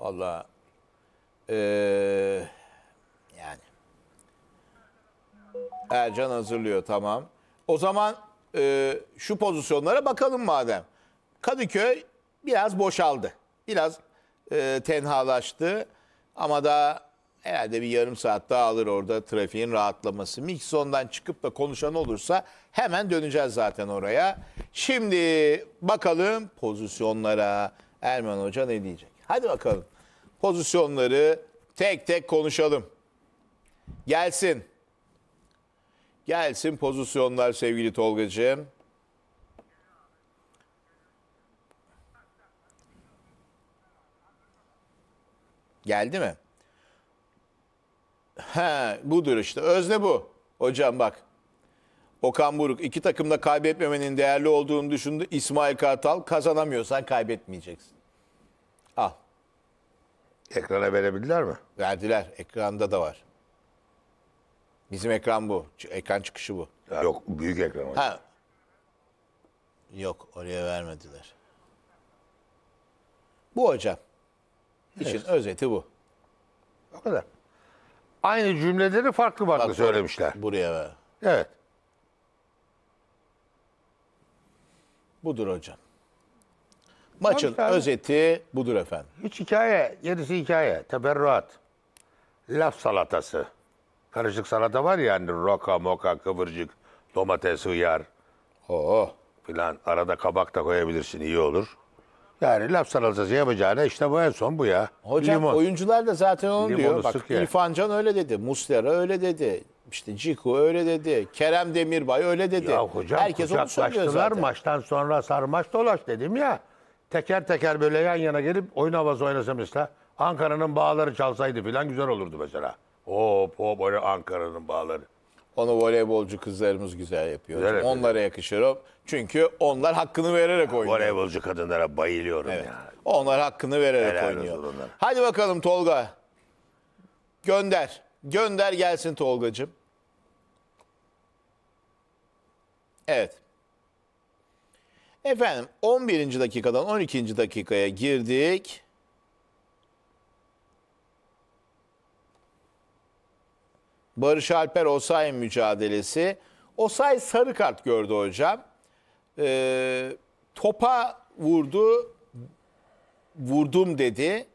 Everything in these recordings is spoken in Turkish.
Allah, ee, yani Ercan hazırlıyor tamam. O zaman e, şu pozisyonlara bakalım madem. Kadıköy biraz boşaldı. Biraz e, tenhalaştı. Ama da herhalde bir yarım saat daha alır orada trafiğin rahatlaması. Mikson'dan çıkıp da konuşan olursa hemen döneceğiz zaten oraya. Şimdi bakalım pozisyonlara. Erman Hoca ne diyecek? Hadi bakalım. Pozisyonları tek tek konuşalım. Gelsin. Gelsin pozisyonlar sevgili Tolgacığım. Geldi mi? He, budur işte. Özne bu. Hocam bak. Okan Buruk iki takımda kaybetmemenin değerli olduğunu düşündü. İsmail Kartal kazanamıyorsan kaybetmeyeceksin. Al. Ekrana verebildiler mi? Verdiler. Ekranda da var. Bizim ekran bu. Ekran çıkışı bu. Ya Yok büyük ekran. hocam. Ha. Yok oraya vermediler. Bu hocam. için özeti bu. O kadar. Aynı cümleleri farklı farklı söylemişler. Buraya ver. Evet. Budur hocam. Maçın Tabii, özeti budur efendim. Hiç hikaye, yarısı hikaye. Teberruat. Laf salatası. Karışık salata var ya hani roka, moka, kıvırcık, domates, hıyar Oo. Oh. filan. Arada kabak da koyabilirsin iyi olur. Yani laf salatası yapacağına işte bu en son bu ya. Hocam Limon. oyuncular da zaten onu Limonu diyor. Bak sık İrfan Can öyle dedi. Muslera öyle dedi. İşte Ciku öyle dedi. Kerem Demirbay öyle dedi. Ya hocam Herkes onu söylüyor zaten. maçtan sonra sarmaş dolaş dedim ya teker teker böyle yan yana gelip oyun havası oynasa mesela Ankara'nın bağları çalsaydı falan güzel olurdu mesela. Hop hop böyle Ankara'nın bağları. Onu voleybolcu kızlarımız güzel yapıyor. Güzel Onlara yakışır o. Çünkü onlar hakkını vererek oynuyor. Voleybolcu kadınlara bayılıyorum Evet. ya. Onlar hakkını vererek Helal olsun oynuyor. Hadi bakalım Tolga. Gönder. Gönder gelsin Tolgacığım. Evet. Efendim 11. dakikadan 12. dakikaya girdik. Barış Alper Osay mücadelesi. Osay sarı kart gördü hocam. Ee, topa vurdu, vurdum dedi.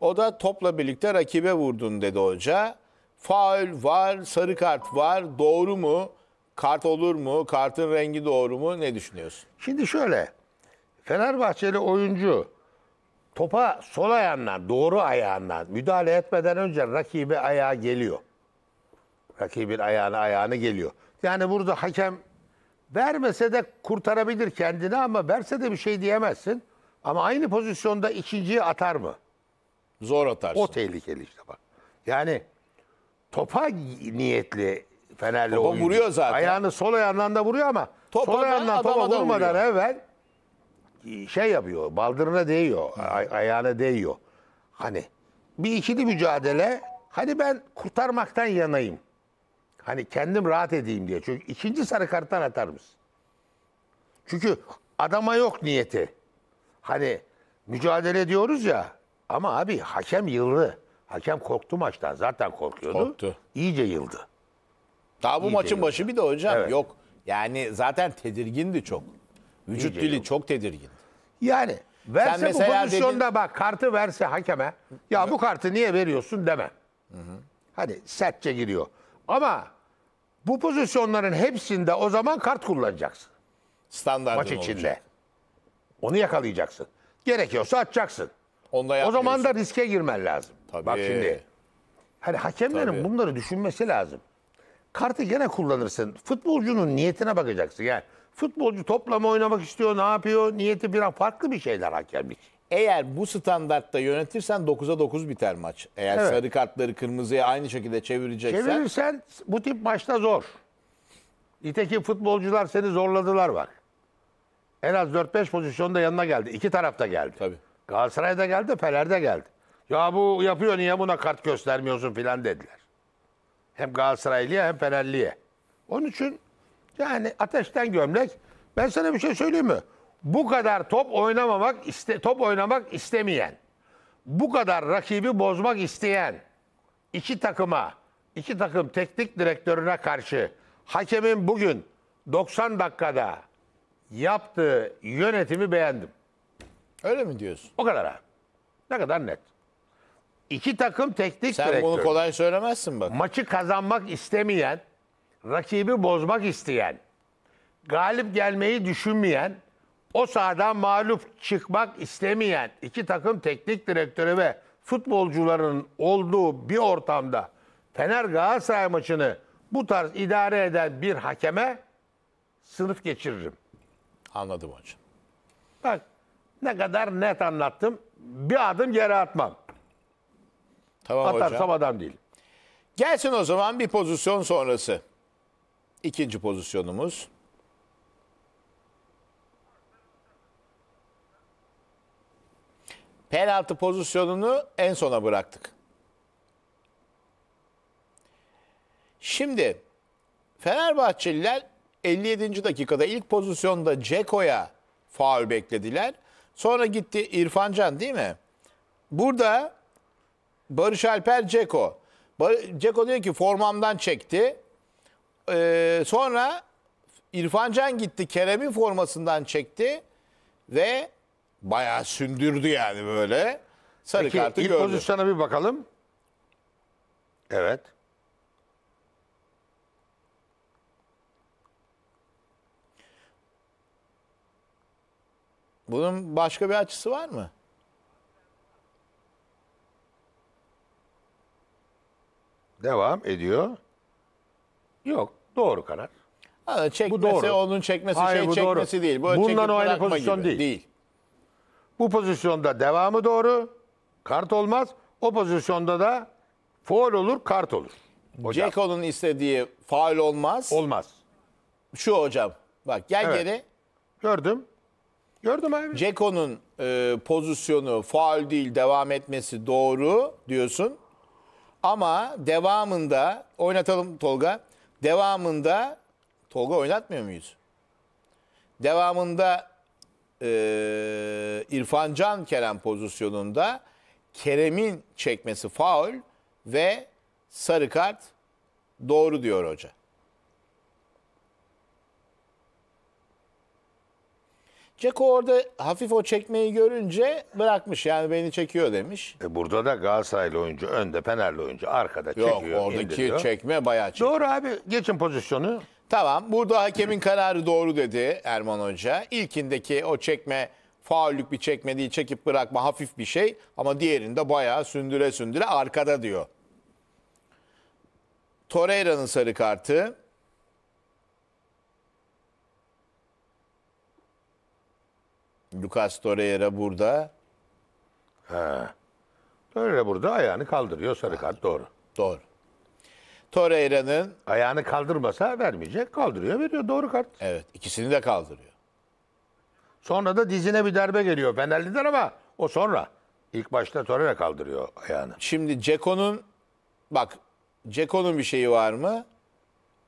O da topla birlikte rakibe vurdun dedi hoca. Faul var, sarı kart var, doğru mu? Kart olur mu? Kartın rengi doğru mu? Ne düşünüyorsun? Şimdi şöyle. Fenerbahçeli oyuncu topa sol ayağından, doğru ayağından müdahale etmeden önce rakibi ayağa geliyor. Rakibin ayağına ayağını geliyor. Yani burada hakem vermese de kurtarabilir kendini ama verse de bir şey diyemezsin. Ama aynı pozisyonda ikinciyi atar mı? Zor atarsın. O tehlikeli işte bak. Yani topa niyetli Fenerli Topa oyuncu. vuruyor zaten. Ayağını sol ayağından da vuruyor ama Topa sol ayağından topa vurmadan vuruyor. evvel şey yapıyor. Baldırına değiyor. Ay, ayağına değiyor. Hani bir ikili mücadele. Hani ben kurtarmaktan yanayım. Hani kendim rahat edeyim diye. Çünkü ikinci sarı karttan atar mısın? Çünkü adama yok niyeti. Hani mücadele diyoruz ya. Ama abi hakem yıldı. Hakem korktu maçtan. Zaten korkuyordu. Korktu. İyice yıldı. Daha bu İyice maçın yok. başı bir de hocam Evet. yok. Yani zaten tedirgindi çok. Vücut İyice dili yok. çok tedirgindi. Yani Sen verse bu mesela pozisyonda bak kartı verse hakeme ya bu kartı niye veriyorsun deme. Hani sertçe giriyor. Ama bu pozisyonların hepsinde o zaman kart kullanacaksın Standart maç içinde. Onu yakalayacaksın. Gerekiyorsa atacaksın. Onda O zaman da riske girmen lazım. Tabii. Bak şimdi. Hani hakemlerin Tabii. bunları düşünmesi lazım kartı gene kullanırsın. Futbolcunun niyetine bakacaksın. Yani futbolcu toplama oynamak istiyor, ne yapıyor? Niyeti biraz farklı bir şeyler hakemlik. Eğer bu standartta yönetirsen 9'a 9 biter maç. Eğer Evet. sarı kartları kırmızıya aynı şekilde çevireceksen. Çevirirsen bu tip maçta zor. Nitekim futbolcular seni zorladılar bak. En az 4-5 pozisyonda yanına geldi. İki tarafta geldi. Tabii. Galatasaray'da geldi, Fener'de geldi. Ya bu yapıyor niye buna kart göstermiyorsun filan dediler. Hem Galatasaraylı'ya hem Fenerli'ye. Onun için yani ateşten gömlek. Ben sana bir şey söyleyeyim mi? Bu kadar top oynamamak iste, top oynamak istemeyen, bu kadar rakibi bozmak isteyen iki takıma, iki takım teknik direktörüne karşı hakemin bugün 90 dakikada yaptığı yönetimi beğendim. Öyle mi diyorsun? O kadar ha. Ne kadar net. İki takım teknik Sen direktör. bunu kolay söylemezsin bak. Maçı kazanmak istemeyen, rakibi bozmak isteyen, galip gelmeyi düşünmeyen, o sahadan mağlup çıkmak istemeyen iki takım teknik direktörü ve futbolcuların olduğu bir ortamda Fener Galatasaray maçını bu tarz idare eden bir hakeme sınıf geçiririm. Anladım hocam. Bak ne kadar net anlattım. Bir adım geri atmam. Tamam Atarsam hocam. adam değil. Gelsin o zaman bir pozisyon sonrası. İkinci pozisyonumuz. Penaltı pozisyonunu en sona bıraktık. Şimdi Fenerbahçeliler 57. dakikada ilk pozisyonda Ceko'ya faul beklediler. Sonra gitti İrfancan değil mi? Burada Barış Alper Ceko. Bar- Ceko diyor ki formamdan çekti. Ee, sonra İrfan Can gitti Kerem'in formasından çekti ve bayağı sündürdü yani böyle. Sarı Peki, kartı ilk gördü. pozisyona bir bakalım. Evet. Bunun başka bir açısı var mı? Devam ediyor. Yok. Doğru karar. Ha, çekmesi, bu doğru. onun çekmesi, Hayır, şey bu çekmesi doğru. değil. Bu Bundan o aynı pozisyon gibi. değil. değil. Bu pozisyonda devamı doğru. Kart olmaz. O pozisyonda da faul olur, kart olur. Ceko'nun istediği faul olmaz. Olmaz. Şu hocam. Bak gel evet. geri. Gördüm. Gördüm abi. Ceko'nun e, pozisyonu faul değil devam etmesi doğru diyorsun. Ama devamında oynatalım Tolga. Devamında Tolga oynatmıyor muyuz? Devamında e, İrfan Can Kerem pozisyonunda Kerem'in çekmesi faul ve sarı kart doğru diyor hoca. Ceko orada hafif o çekmeyi görünce bırakmış. Yani beni çekiyor demiş. E burada da Galatasaraylı oyuncu önde Fenerli oyuncu arkada Yok çekiyor. oradaki indiriyor. çekme bayağı çekiyor. Doğru abi geçin pozisyonu. Tamam burada hakemin kararı doğru dedi Erman Hoca. İlkindeki o çekme faullük bir çekme değil çekip bırakma hafif bir şey. Ama diğerinde bayağı sündüre sündüre arkada diyor. Torreira'nın sarı kartı. Lucas Torreira burada. ha Torreira burada ayağını kaldırıyor sarı kart doğru. Doğru. Torreira'nın Ayağını kaldırmasa vermeyecek kaldırıyor veriyor doğru kart. evet ikisini de kaldırıyor. Sonra da dizine bir darbe geliyor Fenerli'den ama o sonra. ilk başta Torreira kaldırıyor ayağını. Şimdi Ceko'nun bak Ceko'nun bir şeyi var mı?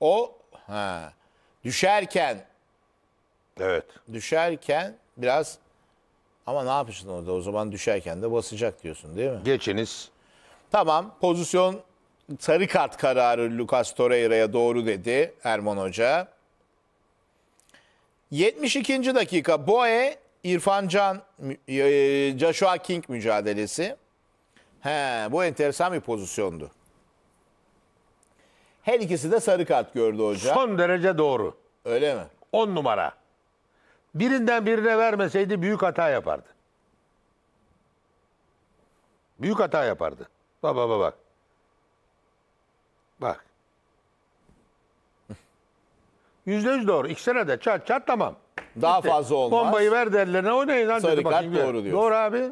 O ha, düşerken Evet. düşerken biraz ama ne yapıyorsun orada o zaman düşerken de basacak diyorsun değil mi? Geçiniz. Tamam pozisyon sarı kart kararı Lucas Torreira'ya doğru dedi Erman Hoca. 72. dakika Boe İrfan Can e, Joshua King mücadelesi. He, bu enteresan bir pozisyondu. Her ikisi de sarı kart gördü Hoca Son derece doğru. Öyle mi? 10 numara. Birinden birine vermeseydi büyük hata yapardı. Büyük hata yapardı. Bak bak bak. Bak. Yüzde yüz doğru. İki sene de çat çat tamam. Daha Gitti. fazla olmaz. Bombayı ver derlerine o lan. Sarı dedi. kart Bakayım doğru diyor. Doğru abi.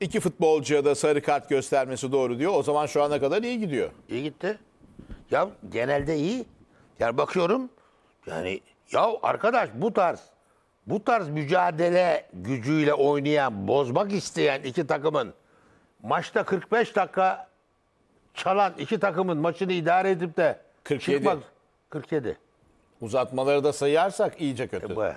İki futbolcuya da sarı kart göstermesi doğru diyor. O zaman şu ana kadar iyi gidiyor. İyi gitti. Ya genelde iyi. Yani bakıyorum yani ya arkadaş bu tarz bu tarz mücadele gücüyle oynayan, bozmak isteyen iki takımın maçta 45 dakika çalan iki takımın maçını idare edip de 47. çıkmak 47. Uzatmaları da sayarsak iyice kötü. E, işte.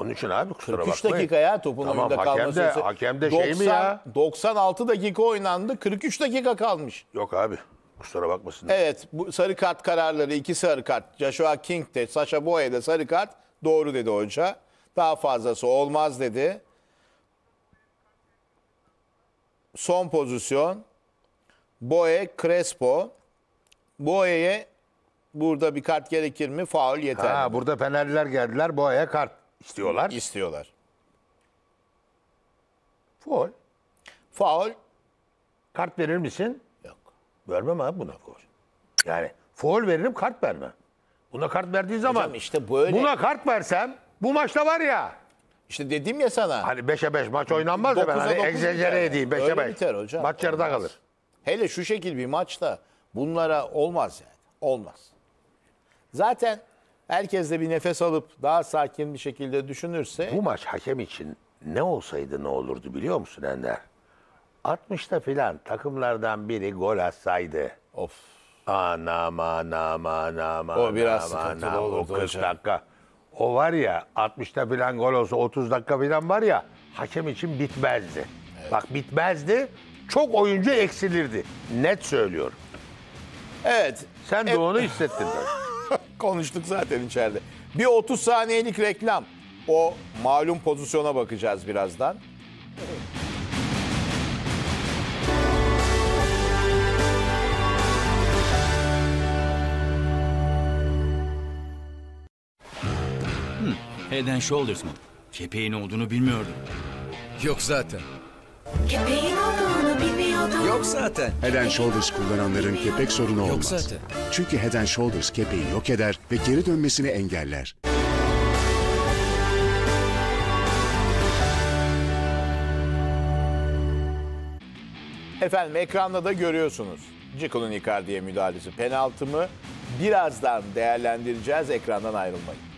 Onun için abi kusura 43 bakmayın. dakika ya topun tamam, oyunda hakem kalması. De, hakem 90, şey mi ya? 96 dakika oynandı 43 dakika kalmış. Yok abi kusura bakmasın. Evet bu sarı kart kararları iki sarı kart. Joshua King de Sasha Boye de sarı kart doğru dedi hoca. Daha fazlası olmaz dedi. Son pozisyon Boe Crespo. Boe'ye burada bir kart gerekir mi? Faul yeter. Ha, burada Fenerliler geldiler Boe'ye kart istiyorlar. İstiyorlar. Faul. Faul. Kart verir misin? Yok. Vermem abi buna faul. Yani faul veririm kart verme. Buna kart verdiği zaman Hocam işte böyle... buna kart versem bu maçta var ya. İşte dedim ya sana. Hani 5'e 5 maç oynanmaz ya ben. Hani egzecere edeyim 5'e 5. Biter hocam. Maç yarıda kalır. Hele şu şekil bir maçta bunlara olmaz yani. Olmaz. Zaten herkes de bir nefes alıp daha sakin bir şekilde düşünürse. Bu maç hakem için ne olsaydı ne olurdu biliyor musun Ender? 60'ta filan takımlardan biri gol atsaydı. Of. Anam anam anam anam. O biraz anam, sıkıntılı anam, olurdu o 40 hocam. dakika. O var ya 60'ta falan gol olsa 30 dakika falan var ya hakem için bitmezdi. Evet. Bak bitmezdi. Çok oyuncu eksilirdi. Net söylüyorum. Evet. Sen de e... onu hissettin Konuştuk zaten içeride. Bir 30 saniyelik reklam. O malum pozisyona bakacağız birazdan. Head Shoulders mı? Kepeğin olduğunu bilmiyordum. Yok zaten. Kepeğin olduğunu bilmiyordum. Yok zaten. Head Shoulders kullananların kepek sorunu olmaz. Yok zaten. Çünkü Head Shoulders kepeği yok eder ve geri dönmesini engeller. Efendim ekranda da görüyorsunuz. Cico'nun Icardi'ye müdahalesi penaltı mı? Birazdan değerlendireceğiz. Ekrandan ayrılmayın.